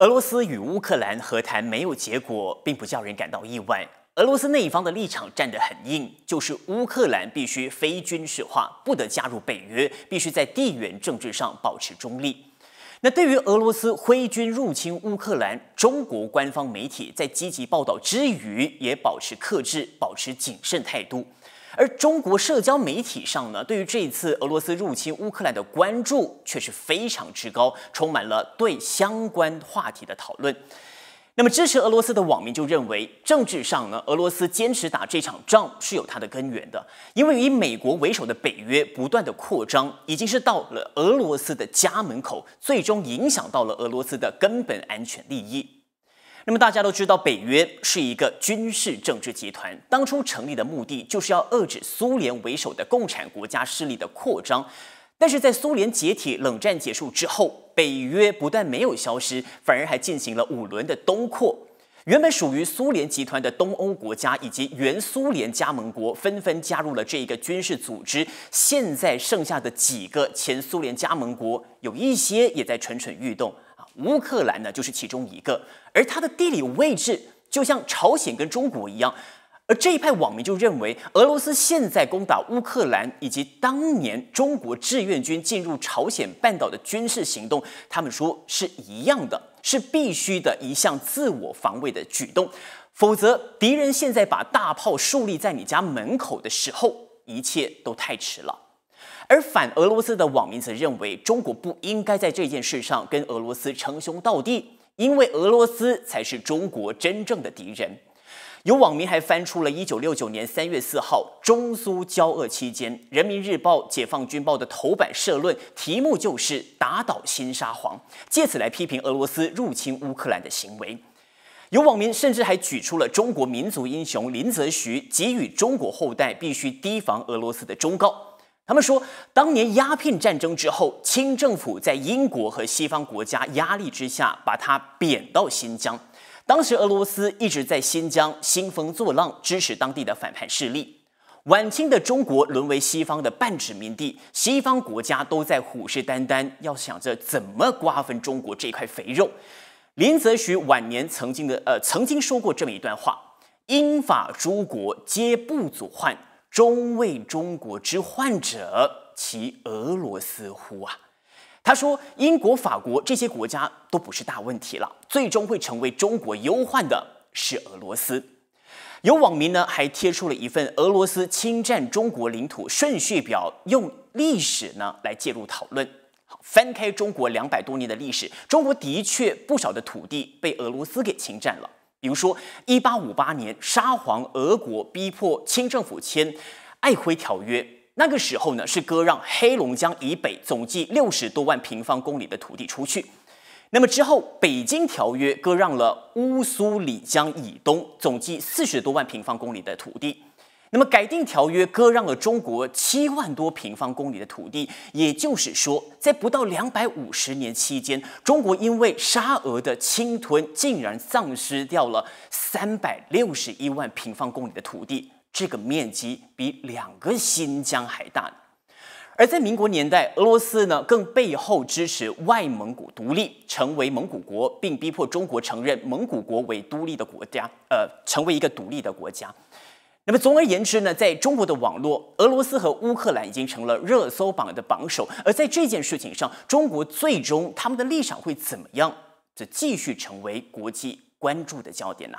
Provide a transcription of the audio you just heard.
俄罗斯与乌克兰和谈没有结果，并不叫人感到意外。俄罗斯那一方的立场站得很硬，就是乌克兰必须非军事化，不得加入北约，必须在地缘政治上保持中立。那对于俄罗斯挥军入侵乌克兰，中国官方媒体在积极报道之余，也保持克制，保持谨慎态度。而中国社交媒体上呢，对于这一次俄罗斯入侵乌克兰的关注却是非常之高，充满了对相关话题的讨论。那么支持俄罗斯的网民就认为，政治上呢，俄罗斯坚持打这场仗是有它的根源的，因为以美国为首的北约不断的扩张，已经是到了俄罗斯的家门口，最终影响到了俄罗斯的根本安全利益。那么大家都知道，北约是一个军事政治集团，当初成立的目的就是要遏制苏联为首的共产国家势力的扩张。但是在苏联解体、冷战结束之后，北约不但没有消失，反而还进行了五轮的东扩。原本属于苏联集团的东欧国家以及原苏联加盟国纷纷加入了这个军事组织。现在剩下的几个前苏联加盟国，有一些也在蠢蠢欲动啊。乌克兰呢，就是其中一个。而它的地理位置就像朝鲜跟中国一样。而这一派网民就认为，俄罗斯现在攻打乌克兰，以及当年中国志愿军进入朝鲜半岛的军事行动，他们说是一样的，是必须的一项自我防卫的举动，否则敌人现在把大炮竖立在你家门口的时候，一切都太迟了。而反俄罗斯的网民则认为，中国不应该在这件事上跟俄罗斯称兄道弟，因为俄罗斯才是中国真正的敌人。有网民还翻出了一九六九年三月四号中苏交恶期间《人民日报》《解放军报》的头版社论，题目就是“打倒新沙皇”，借此来批评俄罗斯入侵乌克兰的行为。有网民甚至还举出了中国民族英雄林则徐给予中国后代必须提防俄罗斯的忠告。他们说，当年鸦片战争之后，清政府在英国和西方国家压力之下，把他贬到新疆。当时俄罗斯一直在新疆兴风作浪，支持当地的反叛势力。晚清的中国沦为西方的半殖民地，西方国家都在虎视眈眈，要想着怎么瓜分中国这块肥肉。林则徐晚年曾经的呃曾经说过这么一段话：英法诸国皆不足患，终为中国之患者，其俄罗斯乎？啊！他说：“英国、法国这些国家都不是大问题了，最终会成为中国忧患的是俄罗斯。”有网民呢还贴出了一份俄罗斯侵占中国领土顺序表，用历史呢来介入讨论。翻开中国两百多年的历史，中国的确不少的土地被俄罗斯给侵占了。比如说，一八五八年，沙皇俄国逼迫清政府签《瑷珲条约》。那个时候呢，是割让黑龙江以北总计六十多万平方公里的土地出去。那么之后，北京条约割让了乌苏里江以东总计四十多万平方公里的土地。那么改定条约割让了中国七万多平方公里的土地。也就是说，在不到两百五十年期间，中国因为沙俄的侵吞，竟然丧失掉了三百六十一万平方公里的土地。这个面积比两个新疆还大呢，而在民国年代，俄罗斯呢更背后支持外蒙古独立，成为蒙古国，并逼迫中国承认蒙古国为独立的国家，呃，成为一个独立的国家。那么，总而言之呢，在中国的网络，俄罗斯和乌克兰已经成了热搜榜的榜首。而在这件事情上，中国最终他们的立场会怎么样，这继续成为国际关注的焦点呢？